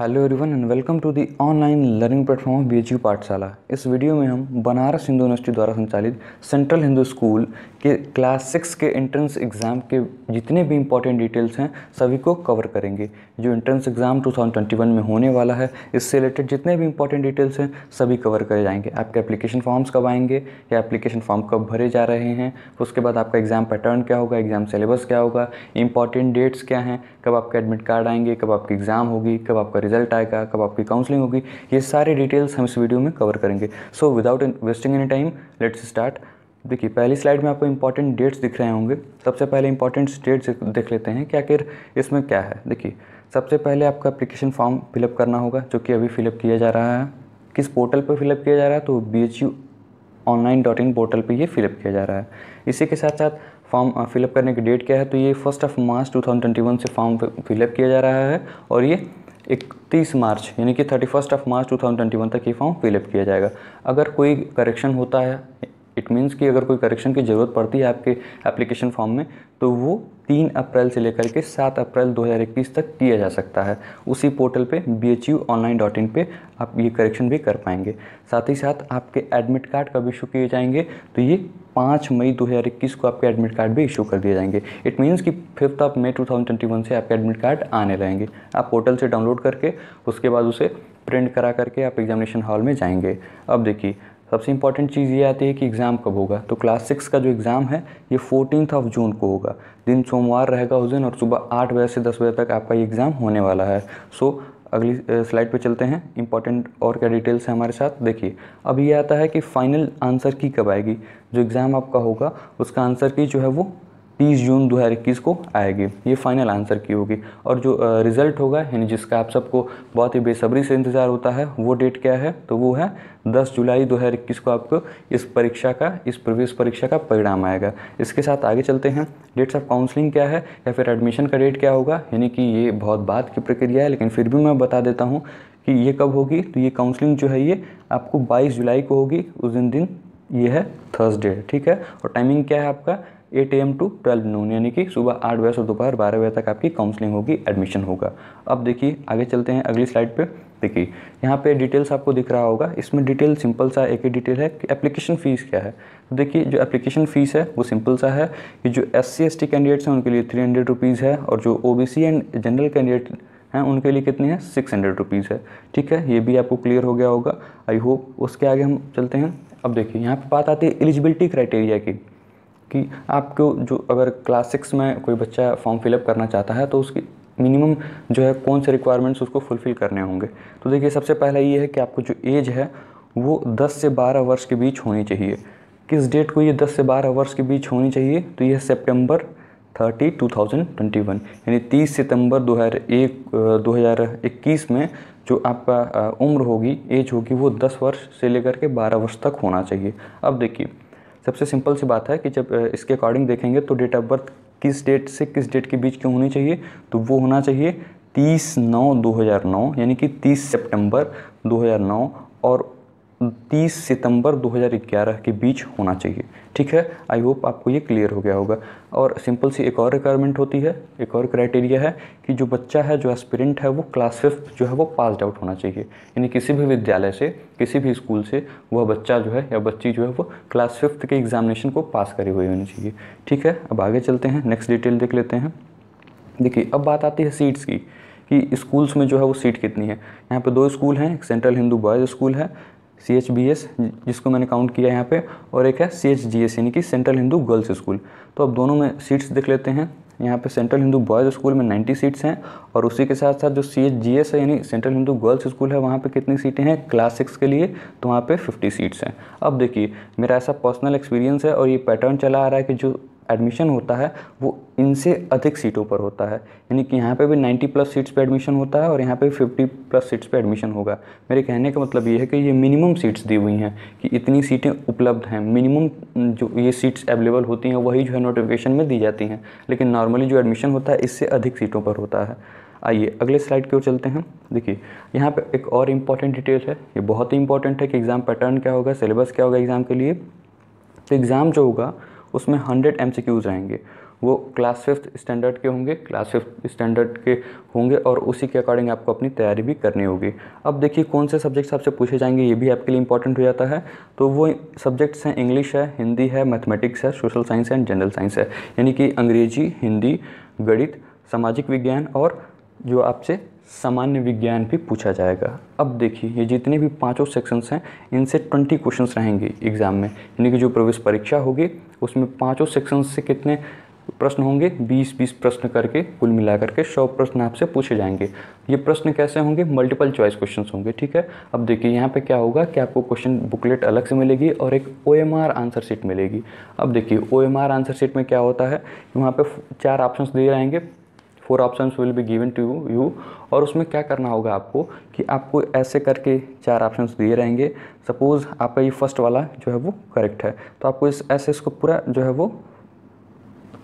hello everyone and welcome to the online learning platform of B Pathshala इस video में हम Banaras Hindu University द्वारा संचालित सेंट्रल हिंदू स्कूल के क्लास सिक्स के एंट्रेंस एग्ज़ाम के जितने भी इंपॉर्टेंट डिटेल्स हैं सभी को कवर करेंगे जो एंट्रेंस एग्ज़ाम 2021 में होने वाला है इससे रिलेटेड जितने भी इंपॉर्टेंट डिटेल्स हैं सभी कवर करे जाएंगे आपके एप्लीकेशन फॉर्म्स कब आएंगे या एप्लीकेशन फॉर्म कब भरे जा रहे हैं उसके बाद आपका एग्ज़ाम पैटर्न क्या होगा एग्ज़ाम सिलेबस क्या होगा इंपॉर्टेंट डेट्स क्या हैं कब आपके एडमिट कार्ड आएंगे कब आपकी एग्ज़ाम होगी कब आपका रिजल्ट आएगा कब आपकी काउंसलिंग होगी ये सारी डिटेल्स हम इस वीडियो में कवर करेंगे so without wasting any time let's start देखिए पहली स्लाइड में आपको इंपॉर्टेंट डेट्स दिख रहे होंगे सबसे पहले इंपॉर्टेंट डेट्स देख लेते हैं क्या आखिर इसमें क्या है देखिए सबसे पहले आपका एप्लीकेशन फॉर्म फिलअप करना होगा जो कि अभी फिलअप किया जा रहा है किस पोर्टल पर फिलअप किया जा रहा है तो B H U online dot in portal पर ये फिलअप किया जा रहा है इसी के साथ साथ फॉर्म फिलअप करने की डेट क्या है तो ये फर्स्ट ऑफ मार्च 2021 से फॉर्म फिलअप किया जा रहा है और ये इकतीस मार्च यानी कि थर्टी फर्स्ट ऑफ मार्च 2021 तक ये फॉर्म फिलअप किया जाएगा अगर कोई करेक्शन होता है इट मीन्स कि अगर कोई करेक्शन की ज़रूरत पड़ती है आपके एप्लीकेशन फॉर्म में तो वो तीन अप्रैल से लेकर के सात अप्रैल 2021 तक किया जा सकता है उसी पोर्टल पे B H U online dot in पर आप ये करेक्शन भी कर पाएंगे साथ ही साथ आपके एडमिट कार्ड कब इशू किए जाएंगे तो ये पाँच मई 2021 को आपके एडमिट कार्ड भी इशू कर दिए जाएंगे इट मीन्स कि फिफ्थ ऑफ मई 2021 से आपके एडमिट कार्ड आने रहेंगे आप पोर्टल से डाउनलोड करके उसके बाद उसे प्रिंट करा करके आप एग्जामिनेशन हॉल में जाएंगे अब देखिए सबसे इंपॉर्टेंट चीज़ ये आती है कि एग्ज़ाम कब होगा तो क्लास सिक्स का जो एग्ज़ाम है ये फोर्टीनथ ऑफ जून को होगा दिन सोमवार रहेगा उस दिन और सुबह आठ बजे से दस बजे तक आपका ये एग्ज़ाम होने वाला है सो अगली स्लाइड पे चलते हैं इंपॉर्टेंट और क्या डिटेल्स है हमारे साथ देखिए अब ये आता है कि फ़ाइनल आंसर की कब आएगी जो एग्ज़ाम आपका होगा उसका आंसर की जो है वो 30 जून 2021 को आएगी ये फाइनल आंसर की होगी और जो रिज़ल्ट होगा यानी जिसका आप सबको बहुत ही बेसब्री से इंतज़ार होता है वो डेट क्या है तो वो है 10 जुलाई 2021 को आपको इस परीक्षा का इस प्रवेश परीक्षा का परिणाम आएगा इसके साथ आगे चलते हैं डेट्स ऑफ काउंसलिंग क्या है या फिर एडमिशन का डेट क्या होगा यानी कि ये बहुत बात की प्रक्रिया है लेकिन फिर भी मैं बता देता हूँ कि ये कब होगी तो ये काउंसलिंग जो है ये आपको बाईस जुलाई को होगी उस दिन दिन ये है थर्सडे ठीक है और टाइमिंग क्या है आपका eight A to twelve noon यानी कि सुबह आठ बजे से दोपहर बारह बजे तक आपकी काउंसलिंग होगी एडमिशन होगा अब देखिए आगे चलते हैं अगली स्लाइड पे देखिए यहाँ पे डिटेल्स आपको दिख रहा होगा इसमें डिटेल सिंपल सा एक ही डिटेल है कि एप्लीकेशन फ़ीस क्या है तो देखिए जो एप्लीकेशन फ़ीस है वो सिंपल सा है कि जो S C S T candidates हैं उनके लिए थ्री हंड्रेड रुपीज़ है और जो O B C and general candidate हैं उनके लिए कितनी है सिक्स हंड्रेड रुपीज़ है ठीक है ये भी आपको क्लियर हो गया होगा आई होप उसके आगे हम चलते हैं अब देखिए यहाँ पर बात आती है एलिजिबिलिटी क्राइटेरिया की कि आपको जो अगर क्लास सिक्स में कोई बच्चा फॉर्म फिलअप करना चाहता है तो उसकी मिनिमम जो है कौन से रिक्वायरमेंट्स उसको फुलफ़िल करने होंगे तो देखिए सबसे पहला ये है कि आपको जो एज है वो 10 से 12 वर्ष के बीच होनी चाहिए किस डेट को ये 10 से 12 वर्ष के बीच होनी चाहिए तो यह सितंबर 30 2021 यानी 30 सितंबर 2001 2021 में जो आपका उम्र होगी एज होगी वो 10 वर्ष से लेकर के 12 वर्ष तक होना चाहिए अब देखिए सबसे सिंपल सी बात है कि जब इसके अकॉर्डिंग देखेंगे तो डेट ऑफ बर्थ किस डेट से किस डेट के बीच क्यों होनी चाहिए तो वो होना चाहिए तीस नौ दो हज़ार नौ यानी कि तीस सितंबर दो हज़ार नौ और 30 सितंबर 2011 के बीच होना चाहिए ठीक है आई होप आपको ये क्लियर हो गया होगा और सिंपल सी एक और रिक्वायरमेंट होती है एक और क्राइटेरिया है कि जो बच्चा है जो एस्पिरेंट है वो क्लास फिफ्थ जो है वो पासड आउट होना चाहिए यानी किसी भी विद्यालय से किसी भी स्कूल से वह बच्चा जो है या बच्ची जो है वो क्लास फिफ्थ के एग्जामिनेशन को पास करी हुई होनी चाहिए ठीक है अब आगे चलते हैं नेक्स्ट डिटेल देख लेते हैं देखिए अब बात आती है सीट्स की कि स्कूल्स में जो है वो सीट कितनी है यहाँ पे दो स्कूल हैं एक सेंट्रल हिंदू बॉयज़ स्कूल है सी एच बी एस जिसको मैंने काउंट किया यहाँ पे और एक है सी एच जी एस यानी कि सेंट्रल हिंदू गर्ल्स स्कूल तो अब दोनों में सीट्स देख लेते हैं यहाँ पे सेंट्रल हिंदू बॉयज़ स्कूल में 90 सीट्स हैं और उसी के साथ साथ जो सी एच जी एस है यानी सेंट्रल हिंदू गर्ल्स स्कूल है वहाँ पे कितनी सीटें हैं क्लास सिक्स के लिए तो वहाँ पे 50 सीट्स हैं अब देखिए मेरा ऐसा पर्सनल एक्सपीरियंस है और ये पैटर्न चला आ रहा है कि जो एडमिशन होता है वो इनसे अधिक सीटों पर होता है यानी कि यहाँ पे भी 90 प्लस सीट्स पे एडमिशन होता है और यहाँ पे 50 प्लस सीट्स पे एडमिशन होगा मेरे कहने का मतलब ये है कि ये मिनिमम सीट्स दी हुई हैं कि इतनी सीटें उपलब्ध हैं मिनिमम जो ये सीट्स अवेलेबल होती हैं वही जो है नोटिफिकेशन में दी जाती हैं लेकिन नॉर्मली जो एडमिशन होता है इससे अधिक सीटों पर होता है आइए अगले स्लाइड की ओर चलते हैं देखिए यहाँ पर एक और इम्पॉर्टेंट डिटेल है ये बहुत ही इंपॉर्टेंट है कि एग्ज़ाम पैटर्न क्या होगा सिलेबस क्या होगा एग्ज़ाम के लिए तो एग्ज़ाम जो होगा उसमें हंड्रेड एम रहेंगे वो क्लास फिफ्थ स्टैंडर्ड के होंगे क्लास फिफ्थ स्टैंडर्ड के होंगे और उसी के अकॉर्डिंग आपको अपनी तैयारी भी करनी होगी अब देखिए कौन से सब्जेक्ट्स आपसे पूछे जाएंगे ये भी आपके लिए इंपॉर्टेंट हो जाता है तो वो सब्जेक्ट्स हैं इंग्लिश है हिंदी है मैथमेटिक्स है social science and general science है यानी कि अंग्रेजी हिंदी गणित सामाजिक विज्ञान और जो आपसे सामान्य विज्ञान भी पूछा जाएगा अब देखिए ये जितने भी पाँचों सेक्शंस हैं इनसे ट्वेंटी क्वेश्चंस रहेंगे एग्ज़ाम में यानी कि जो प्रवेश परीक्षा होगी उसमें पाँचों सेक्शन से कितने प्रश्न होंगे 20-20 प्रश्न करके कुल मिलाकर के 100 प्रश्न आपसे पूछे जाएंगे ये प्रश्न कैसे होंगे मल्टीपल चॉइस क्वेश्चन होंगे ठीक है अब देखिए यहाँ पे क्या होगा कि आपको क्वेश्चन बुकलेट अलग से मिलेगी और एक ओ आंसर सीट मिलेगी अब देखिए ओ आंसर सीट में क्या होता है वहाँ पर चार ऑप्शन दिए जाएंगे four option will be given to you और उसमें क्या करना होगा आपको कि आपको ऐसे करके चार ऑप्शन दिए रहेंगे सपोज़ आपका ये फर्स्ट वाला जो है वो करेक्ट है तो आपको इस ऐसे इसको पूरा जो है वो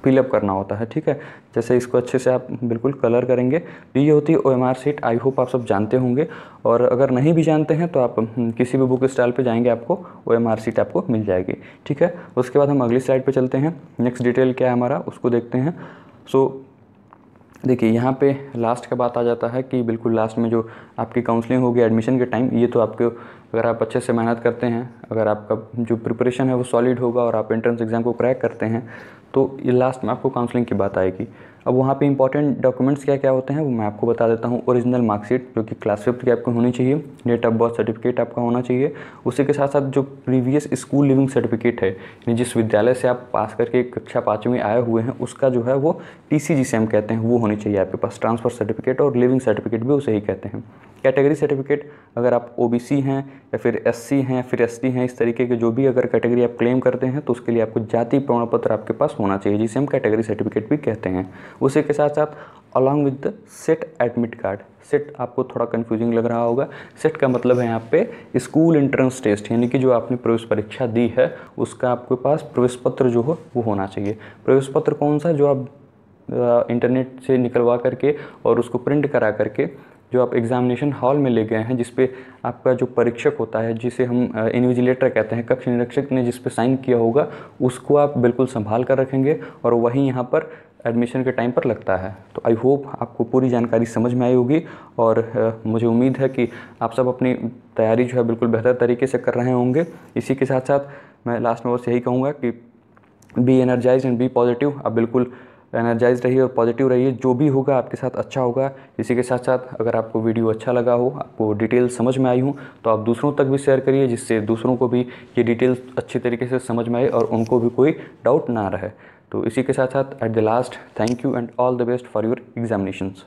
फिलअप करना होता है ठीक है जैसे इसको अच्छे से आप बिल्कुल कलर करेंगे तो ये होती है O M R sheet I hope आप सब जानते होंगे और अगर नहीं भी जानते हैं तो आप किसी भी बुक स्टाइल पे जाएंगे आपको ओ एम आर सीट आपको मिल जाएगी ठीक है उसके बाद हम अगली स्लाइड पे चलते हैं नेक्स्ट डिटेल क्या है हमारा उसको देखते हैं सो so, देखिए यहाँ पे लास्ट का बात आ जाता है कि बिल्कुल लास्ट में जो आपकी काउंसलिंग होगी एडमिशन के टाइम ये तो आपके अगर आप अच्छे से मेहनत करते हैं अगर आपका जो प्रिपरेशन है वो सॉलिड होगा और आप एंट्रेंस एग्ज़ाम को क्रैक करते हैं तो ये लास्ट में आपको काउंसलिंग की बात आएगी अब वहाँ पे इंपॉर्टेंट डॉक्यूमेंट्स क्या क्या होते हैं वो मैं आपको बता देता हूँ ओरिजिनल मार्कशीट जो कि क्लास फिफ्थ की आपको होनी चाहिए डेट ऑफ बर्थ सर्टिफिकेट आपका होना चाहिए उसी के साथ साथ जो प्रीवियस स्कूल लिविंग सर्टिफिकेट है यानी जिस विद्यालय से आप पास करके कक्षा पाँचवीं आए हुए हैं उसका जो है वो टी सी कहते हैं वो होनी चाहिए आपके पास ट्रांसफ़र सर्टिफिकेट और लिविंग सर्टिफिकेट भी उसे ही कहते हैं कैटेगरी सर्टिफिकेट अगर आप ओ हैं या फिर एस हैं फिर एस हैं इस तरीके के जो भी अगर कैटेगरी आप क्लेम करते हैं तो उसके लिए आपको जाति प्रमाण पत्र आपके पास होना चाहिए जिसे हम कैटेगरी सर्टिफिकेट भी कहते हैं उसी के साथ साथ along with the set admit card set आपको थोड़ा कन्फ्यूजिंग लग रहा होगा सेट का मतलब है यहाँ पे स्कूल इंट्रेंस टेस्ट यानी कि जो आपने प्रवेश परीक्षा दी है उसका आपके पास प्रवेश पत्र जो हो वो होना चाहिए प्रवेश पत्र कौन सा जो आप इंटरनेट से निकलवा करके और उसको प्रिंट करा करके जो आप एग्जामिनेशन हॉल में ले गए हैं जिसपे आपका जो परीक्षक होता है जिसे हम इन्विजिलेटर कहते हैं कक्ष निरीक्षक ने जिस पे साइन किया होगा उसको आप बिल्कुल संभाल कर रखेंगे और वहीं यहाँ पर एडमिशन के टाइम पर लगता है तो आई होप आपको पूरी जानकारी समझ में आई होगी और मुझे उम्मीद है कि आप सब अपनी तैयारी जो है बिल्कुल बेहतर तरीके से कर रहे होंगे इसी के साथ साथ मैं लास्ट में बस यही कहूँगा कि be energise and be positive आप बिल्कुल एनर्जाइज रहिए और पॉजिटिव रहिए जो भी होगा आपके साथ अच्छा होगा इसी के साथ साथ अगर आपको वीडियो अच्छा लगा हो आपको डिटेल समझ में आई हो तो आप दूसरों तक भी शेयर करिए जिससे दूसरों को भी ये डिटेल्स अच्छे तरीके से समझ में आए और उनको भी कोई डाउट ना रहे तो इसी के साथ साथ at the last thank you and all the best for your examinations